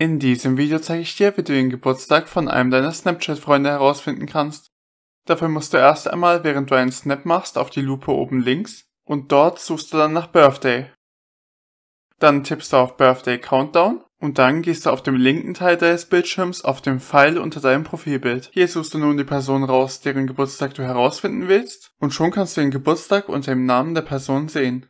In diesem Video zeige ich dir, wie du den Geburtstag von einem deiner Snapchat-Freunde herausfinden kannst. Dafür musst du erst einmal, während du einen Snap machst, auf die Lupe oben links und dort suchst du dann nach Birthday. Dann tippst du auf Birthday Countdown und dann gehst du auf dem linken Teil deines Bildschirms auf den Pfeil unter deinem Profilbild. Hier suchst du nun die Person raus, deren Geburtstag du herausfinden willst und schon kannst du den Geburtstag unter dem Namen der Person sehen.